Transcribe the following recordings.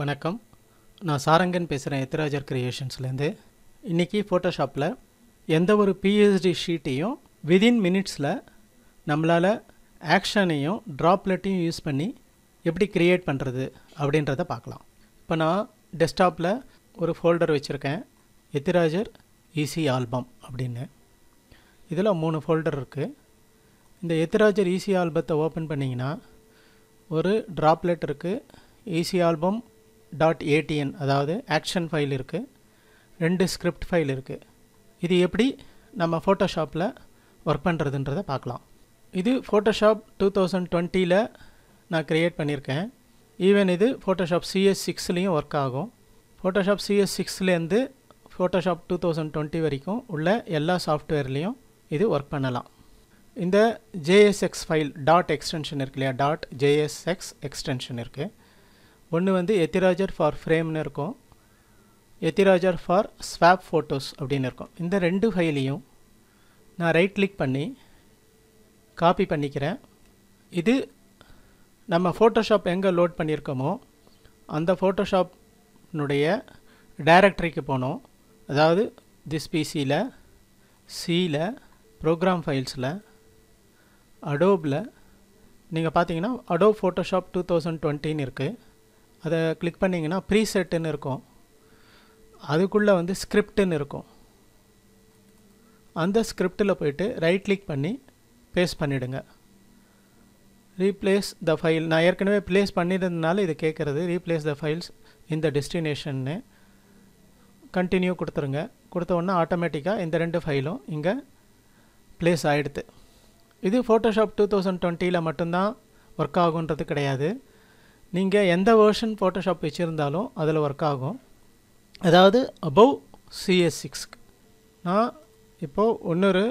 வணக்கம் நான் சாரங்கன் பேசுகிறேன் எத்ராஜர் கிரியேஷன்ஸ்லேருந்து இன்றைக்கி ஃபோட்டோஷாப்பில் எந்த ஒரு பிஹெச்டி ஷீட்டையும் விதின் மினிட்ஸில் நம்மளால் ஆக்ஷனையும் ட்ராப்லெட்டையும் யூஸ் பண்ணி எப்படி க்ரியேட் பண்ணுறது அப்படின்றத பார்க்கலாம் இப்போ நான் டெஸ்க்டாப்பில் ஒரு ஃபோல்டர் வச்சுருக்கேன் எத்திராஜர் ஈஸி e ஆல்பம் அப்படின்னு இதில் மூணு ஃபோல்டர் இருக்குது இந்த எத்திராஜர் ஈஸி e ஆல்பத்தை ஓப்பன் பண்ணிங்கன்னா ஒரு ட்ராப்லெட் இருக்குது ஈஸி ஆல்பம் டாட் ஏடிஎன் அதாவது ஆக்ஷன் ஃபைல் இருக்குது ரெண்டு ஸ்கிரிப்ட் ஃபைல் இருக்குது இது எப்படி நம்ம ஃபோட்டோஷாப்பில் ஒர்க் பண்ணுறதுன்றதை பார்க்கலாம் இது ஃபோட்டோஷாப் டூ தௌசண்ட் டுவெண்ட்டியில் நான் க்ரியேட் பண்ணியிருக்கேன் ஈவன் இது ஃபோட்டோஷாப் சிஎஸ் சிக்ஸ்லேயும் ஒர்க் ஆகும் ஃபோட்டோஷாப் சிஎஸ் சிக்ஸ்லேருந்து ஃபோட்டோஷாப் டூ தௌசண்ட் டுவெண்ட்டி வரைக்கும் உள்ள எல்லா சாஃப்ட்வேர்லேயும் இது ஒர்க் பண்ணலாம் இந்த ஜேஎஸ்எக்ஸ் ஃபைல் டாட் எக்ஸ்டென்ஷன் இருக்கு இல்லையா டாட் ஜேஎஸ்எக்ஸ் எக்ஸ்டென்ஷன் இருக்குது ஒன்று வந்து எத்திராஜர் ஃபார் ஃப்ரேம்னு இருக்கும் எத்திராஜர் ஃபார் ஸ்வாப் ஃபோட்டோஸ் அப்படின்னு இருக்கும் இந்த ரெண்டு ஃபைலையும் நான் ரைட் கிளிக் பண்ணி காப்பி பண்ணிக்கிறேன் இது நம்ம ஃபோட்டோஷாப் எங்கே லோட் பண்ணியிருக்கோமோ அந்த ஃபோட்டோஷாப்னுடைய டைரக்டரிக்கு போனோம் அதாவது திஸ் பிசியில் சியில் ப்ரோக்ராம் ஃபைல்ஸில் அடோபில் நீங்கள் பார்த்தீங்கன்னா அடோப் ஃபோட்டோஷாப் டூ தௌசண்ட் டுவெண்ட்டின்னு இருக்குது அதை கிளிக் பண்ணிங்கன்னா ப்ரீசெட்டுன்னு இருக்கும் அதுக்குள்ளே வந்து ஸ்கிரிப்டுன்னு இருக்கும் அந்த ஸ்கிரிப்டில் போயிட்டு ரைட் கிளிக் பண்ணி பேஸ்ட் பண்ணிவிடுங்க ரீப்ளேஸ் த ஃபைல் நான் ஏற்கனவே ப்ளேஸ் பண்ணியிருந்ததுனால இது கேட்குறது ரீப்ளேஸ் த ஃபைல்ஸ் இந்த டெஸ்டினேஷன்னு கண்டினியூ கொடுத்துருங்க கொடுத்த உடனே ஆட்டோமேட்டிக்காக இந்த ரெண்டு ஃபைலும் இங்கே ப்ளேஸ் ஆகிடுது இது ஃபோட்டோஷாப் டூ தௌசண்ட் டுவெண்ட்டியில் மட்டும்தான் ஒர்க் ஆகுன்றது கிடையாது நீங்கள் எந்த வேர்ஷன் ஃபோட்டோஷாப் வச்சுருந்தாலும் அதில் ஒர்க் ஆகும் அதாவது அபவ் சிஎஸ் சிக்ஸ்க்கு நான் இப்போது இன்னொரு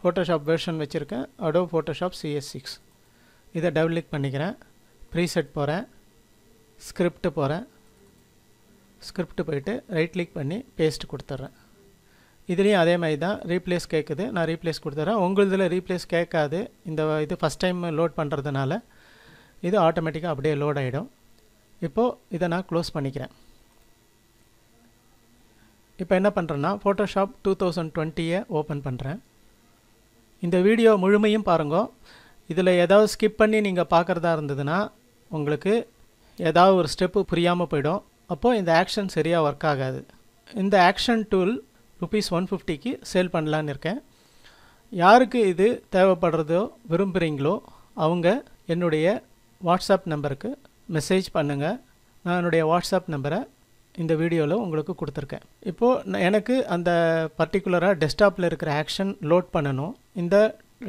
ஃபோட்டோஷாப் வேர்ஷன் வச்சுருக்கேன் அடோ ஃபோட்டோஷாப் சிஎஸ் சிக்ஸ் இதை டபுள் பண்ணிக்கிறேன் ப்ரீசெட் போகிறேன் ஸ்கிரிப்ட் போகிறேன் ஸ்கிரிப்ட் போயிட்டு ரைட் கிளிக் பண்ணி பேஸ்ட் கொடுத்துட்றேன் இதுலேயும் அதே மாதிரி தான் ரீப்ளேஸ் கேட்குது நான் ரீப்ளேஸ் கொடுத்துட்றேன் உங்களுதில் ரீப்ளேஸ் கேட்காது இந்த இது ஃபஸ்ட் டைம் லோட் பண்ணுறதுனால இது ஆட்டோமேட்டிக்காக அப்படியே லோட் ஆகிடும் இப்போது இதை நான் க்ளோஸ் பண்ணிக்கிறேன் இப்போ என்ன பண்ணுறேன்னா ஃபோட்டோஷாப் டூ தௌசண்ட் டுவெண்ட்டியை ஓப்பன் பண்ணுறேன் இந்த வீடியோ முழுமையும் பாருங்க இதில் ஏதாவது ஸ்கிப் பண்ணி நீங்கள் பார்க்குறதா இருந்ததுன்னா உங்களுக்கு ஏதாவது ஒரு ஸ்டெப்பு புரியாமல் போயிடும் அப்போது இந்த ஆக்ஷன் சரியாக ஒர்க் ஆகாது இந்த ஆக்ஷன் டூல் ருபீஸ் ஒன் ஃபிஃப்டிக்கு சேல் பண்ணலான்னு இருக்கேன் யாருக்கு இது தேவைப்படுறதோ விரும்புகிறீங்களோ அவங்க என்னுடைய வாட்ஸ்அப் நம்பருக்கு மெசேஜ் பண்ணுங்கள் நான் என்னுடைய வாட்ஸ்அப் நம்பரை இந்த வீடியோவில் உங்களுக்கு கொடுத்துருக்கேன் இப்போது எனக்கு அந்த பர்டிகுலராக டெஸ்க்டாப்பில் இருக்கிற ஆக்ஷன் லோட் பண்ணணும் இந்த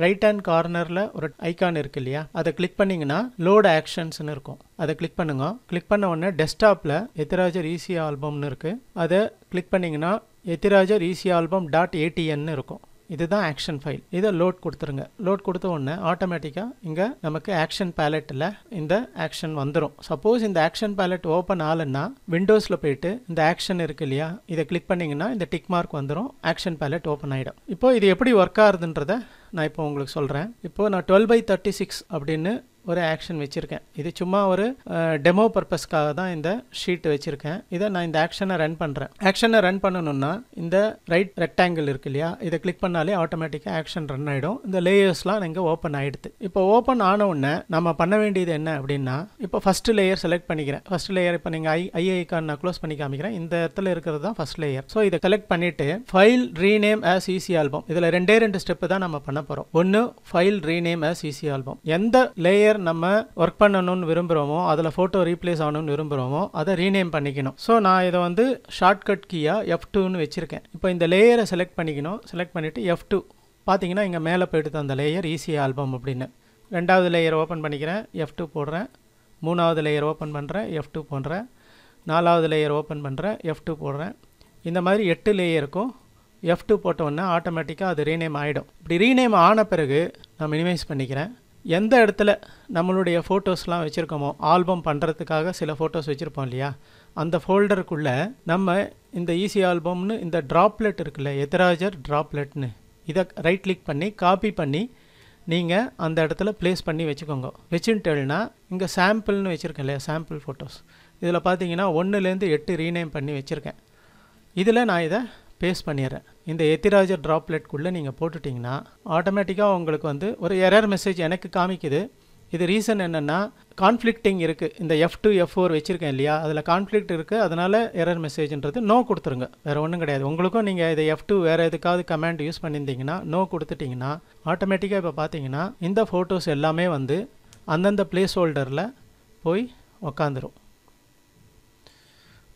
ரைட் ஹேண்ட் கார்னரில் ஒரு ஐக்கான் இருக்குது இல்லையா அதை கிளிக் பண்ணிங்கன்னா லோட் ஆக்ஷன்ஸ்னு இருக்கும் அதை கிளிக் பண்ணுங்க கிளிக் பண்ண உடனே டெஸ்க்டாப்பில் எத்திராஜர் ஈசி e ஆல்பம்னு இருக்குது அதை கிளிக் பண்ணிங்கன்னா Ethirajar easy e album dot ஏடிஎன்னு இருக்கும் இதுதான் ஆக்ஷன் ஃபைல் இதை லோட் கொடுத்துருங்க லோட் கொடுத்த உடனே ஆட்டோமேட்டிக்காக இங்கே நமக்கு ஆக்ஷன் பேலட்டில் இந்த ஆக்ஷன் வந்துடும் சப்போஸ் இந்த ஆக்ஷன் பேலட் ஓப்பன் ஆகலைன்னா விண்டோஸில் போயிட்டு இந்த ஆக்ஷன் இருக்கு இல்லையா இதை கிளிக் பண்ணிங்கன்னா இந்த டிக் மார்க் வந்துடும் ஆக்ஷன் பேலட் ஓப்பன் ஆகிடும் இப்போ இது எப்படி ஒர்க் ஆகுதுன்றதை நான் இப்போ உங்களுக்கு சொல்கிறேன் இப்போ நான் டுவெல் பை தேர்ட்டி சிக்ஸ் அப்படின்னு ஒரு ஆக்ஷன் வச்சுருக்கேன் இது சும்மா ஒரு டெமோ பர்பஸ்க்காக தான் இந்த ஷீட் வச்சுருக்கேன் இதை நான் இந்த ஆக்ஷனை ரன் பண்ணுறேன் ஆக்ஷனை ரன் பண்ணணும்னா இந்த ரைட் ரெக்டாங்கிள் இருக்கு இல்லையா இதை கிளிக் பண்ணாலே ஆட்டோமேட்டிக்காக ஆக்ஷன் ரன் ஆகிடும் இந்த லேயர்ஸ்லாம் நீங்கள் ஓப்பன் ஆகிடுது இப்போ ஓப்பன் ஆன உடனே நம்ம பண்ண வேண்டியது என்ன அப்படின்னா இப்போ ஃபஸ்ட் லேயர் செலக்ட் பண்ணிக்கிறேன் ஃபஸ்ட் லேயர் இப்போ நீங்கள் ஐ ஐஐ ஐக்கான் நான் க்ளோஸ் பண்ணி காமிக்கிறேன் இந்த இடத்துல இருக்கிறது தான் ஃபஸ்ட் லேயர் ஸோ இதை செலக்ட் பண்ணிவிட்டு file rename as easy album இதில் ரெண்டே ரெண்டு ஸ்டெப்பு தான் நம்ம பண்ண போகிறோம் ஒன்று file rename as easy album எந்த லேயர் எங்கேயர் நம்ம ஒர்க் பண்ணணும்னு விரும்புகிறோமோ அதில் ஃபோட்டோ ரீப்ளேஸ் ஆகணும்னு விரும்புகிறோமோ அதை ரீநேம் பண்ணிக்கணும் ஸோ நான் இதை வந்து ஷார்ட்கட் கீயாக எஃப் டூன்னு வச்சுருக்கேன் இப்போ இந்த லேயரை செலக்ட் பண்ணிக்கணும் செலக்ட் பண்ணிவிட்டு எஃப் டூ பார்த்தீங்கன்னா இங்கே மேலே போயிட்டு அந்த லேயர் ஈஸி ஆல்பம் அப்படின்னு ரெண்டாவது லேயர் ஓப்பன் பண்ணிக்கிறேன் எஃப் டூ போடுறேன் மூணாவது லேயர் ஓப்பன் பண்ணுறேன் எஃப் டூ போடுறேன் நாலாவது லேயர் ஓப்பன் பண்ணுறேன் எஃப் டூ போடுறேன் இந்த மாதிரி எட்டு லேயருக்கும் எஃப் டூ போட்டோன்னே ஆட்டோமேட்டிக்காக அது ரீநேம் ஆகிடும் இப்படி ரீநேம் ஆன பிறகு நான் மினிமைஸ் பண்ணிக்கிறேன் எந்த இடத்துல நம்மளுடைய ஃபோட்டோஸ்லாம் வச்சுருக்கோமோ ஆல்பம் பண்ணுறதுக்காக சில ஃபோட்டோஸ் வச்சுருப்போம் இல்லையா அந்த ஃபோல்டருக்குள்ளே நம்ம இந்த ஈஸி ஆல்பம்னு இந்த ட்ராப்லெட் இருக்குல்ல எதிராஜர் ட்ராப்லெட்னு இதை ரைட் கிளிக் பண்ணி காப்பி பண்ணி நீங்கள் அந்த இடத்துல ப்ளேஸ் பண்ணி வச்சுக்கோங்க வச்சுட்டேன்னா இங்கே சாம்பிள்னு வச்சுருக்கேன் இல்லையா சாம்பிள் ஃபோட்டோஸ் இதில் பார்த்தீங்கன்னா ஒன்றுலேருந்து எட்டு ரீநேம் பண்ணி வச்சுருக்கேன் இதில் நான் இதை பேஸ்ட் பண்ணிடுறேன் இந்த எத்திராஜர் ட்ராப்லெட்குள்ளே நீங்கள் போட்டுட்டிங்கன்னா ஆட்டோமேட்டிக்காக உங்களுக்கு வந்து ஒரு எரர் மெசேஜ் எனக்கு காமிக்குது இது ரீசன் என்னென்னா கான்ஃப்ளிக்டிங் இருக்குது இந்த எஃப் டூ எஃப் ஃபோர் வச்சுருக்கேன் இல்லையா அதில் கான்ஃப்ளிக்ட் இருக்குது அதனால் எரர் மெசேஜ்ன்றது நோ கொடுத்துருங்க வேறு ஒன்றும் கிடையாது உங்களுக்கும் நீங்கள் இதை எஃப் டூ வேறு எதுக்காவது கமெண்ட் யூஸ் பண்ணியிருந்தீங்கன்னா நோ கொடுத்துட்டிங்கன்னா ஆட்டோமேட்டிக்காக இப்போ பார்த்தீங்கன்னா இந்த ஃபோட்டோஸ் எல்லாமே வந்து அந்தந்த பிளேஸ் ஹோல்டரில் போய் உக்காந்துரும்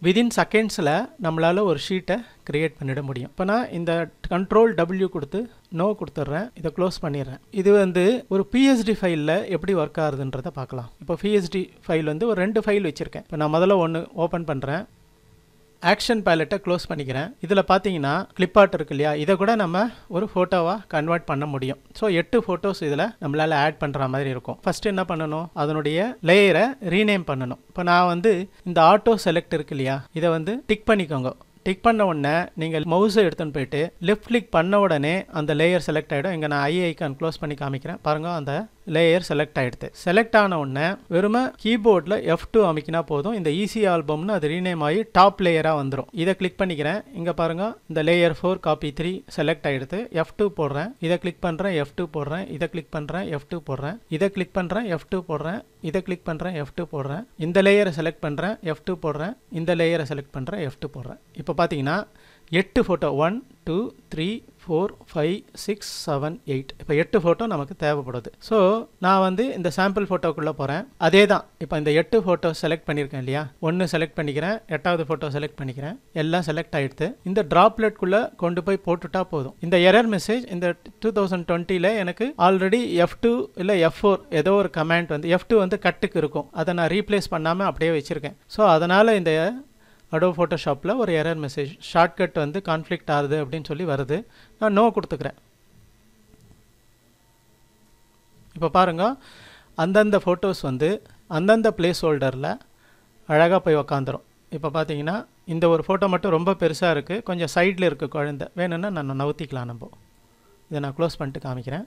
வித்தின் செகண்ட்ஸில் நம்மளால் ஒரு ஷீட்டை க்ரியேட் பண்ணிட முடியும் இப்போ நான் இந்த கண்ட்ரோல் டபிள்யூ கொடுத்து நோ கொடுத்துட்றேன் இதை க்ளோஸ் பண்ணிடுறேன் இது வந்து ஒரு பிஎஸ்டி ஃபைலில் எப்படி ஒர்க் ஆகுதுன்றதை பார்க்கலாம் இப்போ பிஎஸ்டி ஃபைல் வந்து ஒரு ரெண்டு ஃபைல் வச்சுருக்கேன் இப்போ நான் முதல்ல ஒன்று ஓப்பன் பண்ணுறேன் ஆக்ஷன் பேலட்டை க்ளோஸ் பண்ணிக்கிறேன் இதில் பார்த்தீங்கன்னா கிளிப்பார்ட் ஆர்ட் இருக்கு இல்லையா இதை கூட நம்ம ஒரு ஃபோட்டோவாக கன்வெர்ட் பண்ண முடியும் ஸோ எட்டு ஃபோட்டோஸ் இதில் நம்மளால் ஆட் பண்ணுற மாதிரி இருக்கும் ஃபஸ்ட் என்ன பண்ணணும் அதனுடைய லேயரை ரீநேம் பண்ணணும் இப்போ நான் வந்து இந்த ஆட்டோ செலக்ட் இருக்கு இல்லையா இதை வந்து டிக் பண்ணிக்கோங்க டிக் பண்ண உடனே நீங்கள் மவுஸை எடுத்துன்னு போயிட்டு லெஃப்ட் கிளிக் பண்ண உடனே அந்த லேயர் செலக்ட் ஆகிடும் இங்கே நான் ஐ ஐக்கான் க்ளோஸ் பண்ணி காமிக்கிறேன் பாருங்கள் அந்த லேயர் செலக்ட் ஆகிடுது செலக்ட் ஆன உடனே வெறும கீபோர்டில் எஃப் டூ அமைக்கினா போதும் இந்த ஈசி e ஆல்பம்னு அது ரீநேம் ஆகி டாப் லேயராக வந்துடும் இதை கிளிக் பண்ணிக்கிறேன் இங்கே பாருங்கள் இந்த layer four copy three select ஆகிடுது எஃப் டூ போடுறேன் இதை கிளிக் பண்ணுறேன் எஃப் டூ போடுறேன் இதை கிளிக் பண்ணுறேன் எஃப் டூ போடுறேன் இதை கிளிக் பண்ணுறேன் எஃப் டூ போடுறேன் இதை கிளிக் பண்ணுறேன் எஃப் டூ போடுறேன் இந்த லேயரை செலக்ட் பண்ணுறேன் எஃப் டூ போடுறேன் இந்த லேயரை செலக்ட் பண்ணுறேன் எஃப் டூ போடுறேன் இப்போ பார்த்தீங்கன்னா எட்டு photo one two three four five six seven eight இப்போ எட்டு ஃபோட்டோ நமக்கு தேவைப்படுது ஸோ நான் வந்து இந்த சாம்பிள் ஃபோட்டோக்குள்ளே போகிறேன் அதே தான் இப்போ இந்த எட்டு ஃபோட்டோ செலக்ட் பண்ணியிருக்கேன் இல்லையா ஒன்று செலக்ட் பண்ணிக்கிறேன் எட்டாவது ஃபோட்டோ செலக்ட் பண்ணிக்கிறேன் எல்லாம் செலக்ட் ஆகிடுது இந்த ட்ராப்லெட்குள்ளே கொண்டு போய் போட்டுட்டா போதும் இந்த எரர் மெசேஜ் இந்த டூ தௌசண்ட் டுவெண்ட்டியில் எனக்கு ஆல்ரெடி எஃப் டூ இல்லை எஃப் ஃபோர் ஏதோ ஒரு கமெண்ட் வந்து எஃப் டூ வந்து கட்டுக்கு இருக்கும் அதை நான் ரீப்ளேஸ் பண்ணாமல் அப்படியே வச்சுருக்கேன் ஸோ அதனால் இந்த அடோ ஃபோட்டோஷாப்பில் ஒரு எரர் மெசேஜ் ஷார்ட்கட் வந்து கான்ஃப்ளிக்ட் ஆகுது அப்படின்னு சொல்லி வருது நான் நோ கொடுத்துக்கிறேன் இப்போ பாருங்கள் அந்தந்த ஃபோட்டோஸ் வந்து அந்தந்த பிளேஸ் ஹோல்டரில் அழகாக போய் உக்காந்துரும் இப்போ பார்த்தீங்கன்னா இந்த ஒரு ஃபோட்டோ மட்டும் ரொம்ப பெருசாக இருக்குது கொஞ்சம் சைடில் இருக்குது குழந்த வேணும்னா நான் நவுத்திக்கலாம் நம்ம இதை நான் க்ளோஸ் பண்ணிட்டு காமிக்கிறேன்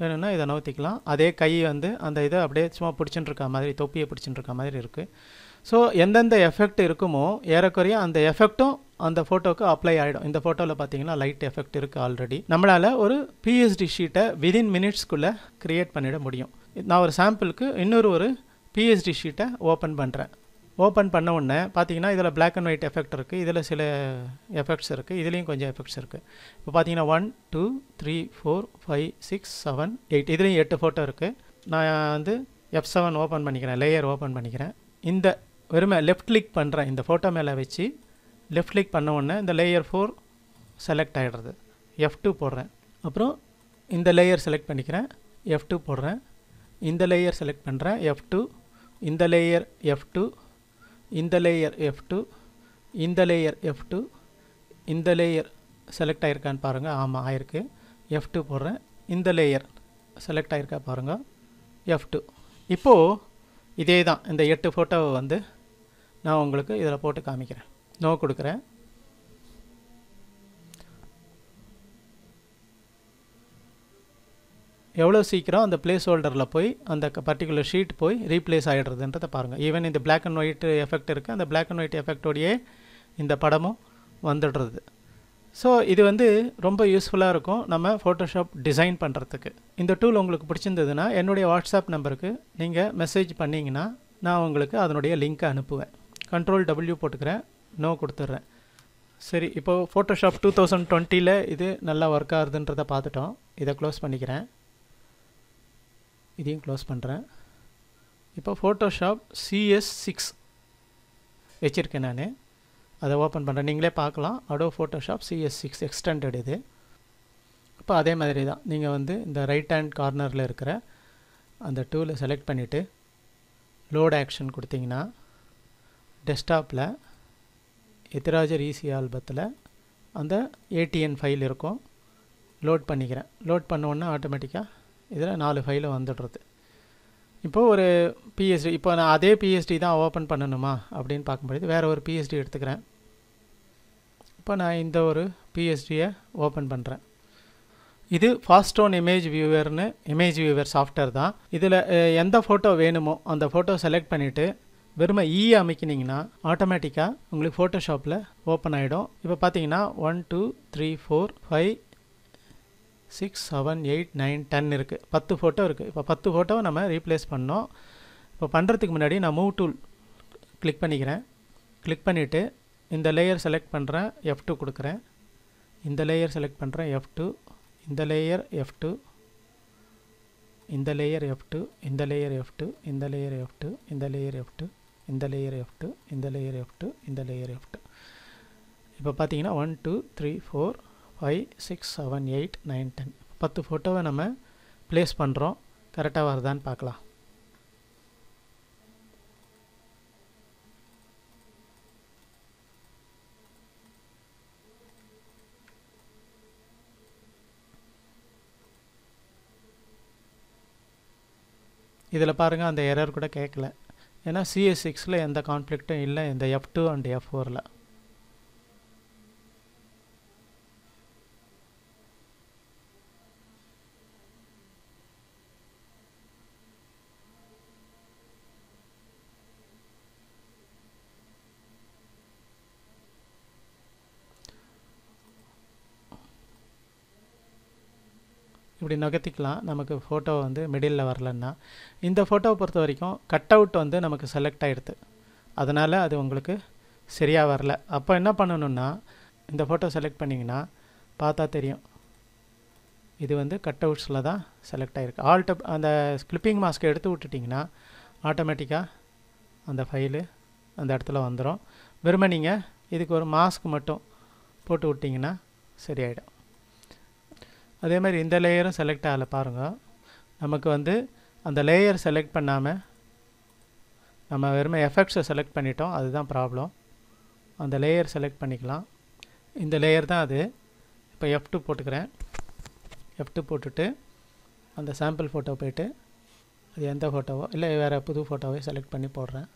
வேணும்னா இதை நவுத்திக்கலாம் அதே கை வந்து அந்த இதை அப்படியே சும்மா பிடிச்சின்னு இருக்க மாதிரி தொப்பியை பிடிச்சின்னு இருக்க மாதிரி இருக்குது ஸோ எந்தெந்த எஃபெக்ட் இருக்குமோ ஏறக்குறைய அந்த எஃபெக்ட்டும் அந்த ஃபோட்டோவுக்கு அப்ளை ஆகிடும் இந்த ஃபோட்டோவில் பார்த்தீங்கன்னா லைட் எஃபெக்ட் இருக்குது ஆல்ரெடி நம்மளால் ஒரு பிஹெச்டி ஷீட்டை விதின் மினிட்ஸ்க்குள்ளே க்ரியேட் பண்ணிட முடியும் நான் ஒரு சாம்பிளுக்கு இன்னொரு ஒரு பிஹெச்டி ஷீட்டை ஓப்பன் பண்ணுறேன் ஓப்பன் பண்ண உடனே பார்த்தீங்கன்னா இதில் பிளாக் அண்ட் ஒயிட் எஃபெக்ட் இருக்குது இதில் சில எஃபெக்ட்ஸ் இருக்குது இதுலேயும் கொஞ்சம் எஃபெக்ட்ஸ் இருக்குது இப்போ பார்த்தீங்கன்னா one two three four five six seven eight இதுலேயும் எட்டு ஃபோட்டோ இருக்குது நான் வந்து எஃப் செவன் ஓப்பன் பண்ணிக்கிறேன் லேயர் ஓப்பன் பண்ணிக்கிறேன் இந்த வெறுமை லெஃப்ட் கிளிக் பண்ணுறேன் இந்த ஃபோட்டோ மேலே வச்சு லெஃப்ட் கிளிக் பண்ண உடனே இந்த லேயர் ஃபோர் செலக்ட் ஆகிடுறது எஃப் டூ போடுறேன் அப்புறம் இந்த லேயர் செலக்ட் பண்ணிக்கிறேன் எஃப் டூ போடுறேன் இந்த லேயர் செலக்ட் பண்ணுறேன் எஃப் டூ இந்த லேயர் எஃப் டூ இந்த லேயர் எஃப் டூ இந்த லேயர் எஃப் டூ இந்த லேயர் செலக்ட் ஆகிருக்கான்னு பாருங்கள் ஆமாம் ஆயிருக்கு எஃப் டூ போடுறேன் இந்த லேயர் செலக்ட் ஆகிருக்கா பாருங்கள் எஃப் டூ இப்போது இதே தான் இந்த எட்டு ஃபோட்டோவை வந்து நான் உங்களுக்கு இதில் போட்டு காமிக்கிறேன் நோ கொடுக்குறேன் எவ்வளோ சீக்கிரம் அந்த பிளேஸ் ஹோல்டரில் போய் அந்த பர்டிகுலர் ஷீட் போய் ரீப்ளேஸ் ஆகிடுறதுன்றதை பாருங்கள் ஈவன் இந்த பிளாக் அண்ட் ஒயிட் எஃபெக்ட் இருக்குது அந்த பிளாக் அண்ட் ஒயிட் எஃபெக்டோடையே இந்த படமும் வந்துடுறது ஸோ இது வந்து ரொம்ப யூஸ்ஃபுல்லாக இருக்கும் நம்ம ஃபோட்டோஷாப் டிசைன் பண்ணுறதுக்கு இந்த டூல் உங்களுக்கு பிடிச்சிருந்ததுன்னா என்னுடைய வாட்ஸ்அப் நம்பருக்கு நீங்கள் மெசேஜ் பண்ணிங்கன்னா நான் உங்களுக்கு அதனுடைய லிங்க்கை அனுப்புவேன் கண்ட்ரோல் டபுள்யூ போட்டுக்கிறேன் நோ கொடுத்துட்றேன் சரி இப்போது ஃபோட்டோஷாப் டூ தௌசண்ட் டுவெண்ட்டியில் இது நல்லா ஒர்க் ஆகுதுன்றதை பார்த்துட்டோம் இதை க்ளோஸ் பண்ணிக்கிறேன் இதையும் க்ளோஸ் பண்ணுறேன் இப்போ ஃபோட்டோஷாப் சிஎஸ் சிக்ஸ் வச்சுருக்கேன் நான் அதை ஓப்பன் பண்ணுறேன் நீங்களே பார்க்கலாம் Adobe Photoshop CS six extended இது இப்போ அதே மாதிரி தான் நீங்கள் வந்து இந்த ரைட் ஹேண்ட் கார்னரில் இருக்கிற அந்த டூவில் செலக்ட் பண்ணிவிட்டு லோட் ஆக்ஷன் கொடுத்தீங்கன்னா டெஸ்க்டாப்பில் எத்திராஜர் ஈசி ஆல்பத்தில் அந்த ஏடிஎன் ஃபைல் இருக்கும் லோட் பண்ணிக்கிறேன் லோட் பண்ணோன்னே ஆட்டோமேட்டிக்காக இதில் நாலு ஃபைலு வந்துடுறது இப்போது ஒரு பிஎஸ்டி இப்போ நான் அதே பிஎஸ்டி தான் ஓப்பன் பண்ணணுமா அப்படின்னு பார்க்கும்பொழுது வேறு ஒரு பிஎஸ்டி எடுத்துக்கிறேன் இப்போ நான் இந்த ஒரு பிஎஸ்டியை ஓப்பன் பண்ணுறேன் இது ஃபாஸ்டோன் இமேஜ் வியூவர்னு இமேஜ் வியூவர் சாஃப்ட்வேர் தான் இதில் எந்த ஃபோட்டோ வேணுமோ அந்த ஃபோட்டோ செலக்ட் பண்ணிவிட்டு வெறுமை இ e அமைக்கினீங்கன்னா ஆட்டோமேட்டிக்காக உங்களுக்கு ஃபோட்டோஷாப்பில் ஓப்பன் ஆகிடும் இப்போ பார்த்தீங்கன்னா one two three four five six seven eight nine ten இருக்குது பத்து ஃபோட்டோ இருக்குது இப்போ பத்து ஃபோட்டோவை நம்ம ரீப்ளேஸ் பண்ணோம் இப்போ பண்ணுறதுக்கு முன்னாடி நான் மூவ் டூல் கிளிக் பண்ணிக்கிறேன் கிளிக் பண்ணிவிட்டு இந்த லேயர் செலக்ட் பண்ணுறேன் எஃப் டூ கொடுக்குறேன் இந்த லேயர் செலக்ட் பண்ணுறேன் எஃப் டூ இந்த லேயர் எஃப் டூ இந்த லேயர் எஃப் டூ இந்த லேயர் எஃப் டூ இந்த லேயர் எஃப் டூ இந்த லேயர் எஃப் டூ இந்த லேயர் எஃப்ட்டு இந்த லேயர் எஃப்ட்டு இந்த லேயர் எஃப்டு இப்போ பார்த்தீங்கன்னா one two three four five six seven eight nine ten பத்து ஃபோட்டோவை நம்ம ப்ளேஸ் பண்ணுறோம் கரெக்டாக வருதான்னு பார்க்கலாம் இதில் பாருங்கள் அந்த எரர் கூட கேட்கல ஏன்னா சிஎஸ் சிக்ஸில் எந்த கான்ஃப்ளிக்ட்டும் இல்லை இந்த எஃப் டூ அண்ட் எஃப் ஃபோரில் இப்படி நகர்த்திக்கலாம் நமக்கு ஃபோட்டோ வந்து மிடிலில் வரலன்னா இந்த ஃபோட்டோவை பொறுத்த வரைக்கும் கட் அவுட் வந்து நமக்கு செலக்ட் ஆகிடுது அதனால் அது உங்களுக்கு சரியாக வரல அப்போ என்ன பண்ணணுன்னா இந்த ஃபோட்டோ செலக்ட் பண்ணிங்கன்னா பார்த்தா தெரியும் இது வந்து கட் அவுட்ஸில் தான் செலக்ட் ஆகிருக்கு ஆல்ட் அந்த கிளிப்பிங் மாஸ்க்கை எடுத்து விட்டுட்டிங்கன்னா ஆட்டோமேட்டிக்காக அந்த ஃபைலு அந்த இடத்துல வந்துடும் வெறுமனே நீங்கள் இதுக்கு ஒரு மாஸ்க் மட்டும் போட்டு விட்டிங்கன்னா சரியாயிடும் அதே மாதிரி இந்த லேயரும் செலக்ட் ஆகலை பாருங்கள் நமக்கு வந்து அந்த லேயர் செலக்ட் பண்ணாமல் நம்ம வெறும் எஃபெக்ட்ஸை செலக்ட் பண்ணிட்டோம் அதுதான் ப்ராப்ளம் அந்த லேயர் செலக்ட் பண்ணிக்கலாம் இந்த லேயர் தான் அது இப்போ எஃப்டு போட்டுக்கிறேன் எஃப்டு போட்டுட்டு அந்த சாம்பிள் ஃபோட்டோ போய்ட்டு அது எந்த ஃபோட்டோவோ இல்லை வேறு புது ஃபோட்டோவே செலக்ட் பண்ணி போடுறேன்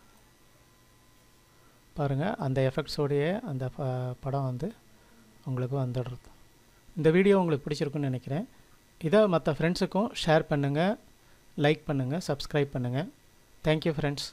பாருங்கள் அந்த எஃபெக்ட்ஸோடைய அந்த படம் வந்து உங்களுக்கு வந்துடுறது இந்த வீடியோ உங்களுக்கு பிடிச்சிருக்குன்னு நினைக்கிறேன் இதை மற்ற ஃப்ரெண்ட்ஸுக்கும் ஷேர் பண்ணுங்கள் லைக் பண்ணுங்கள் சப்ஸ்கிரைப் பண்ணுங்கள் தேங்க்யூ ஃப்ரெண்ட்ஸ்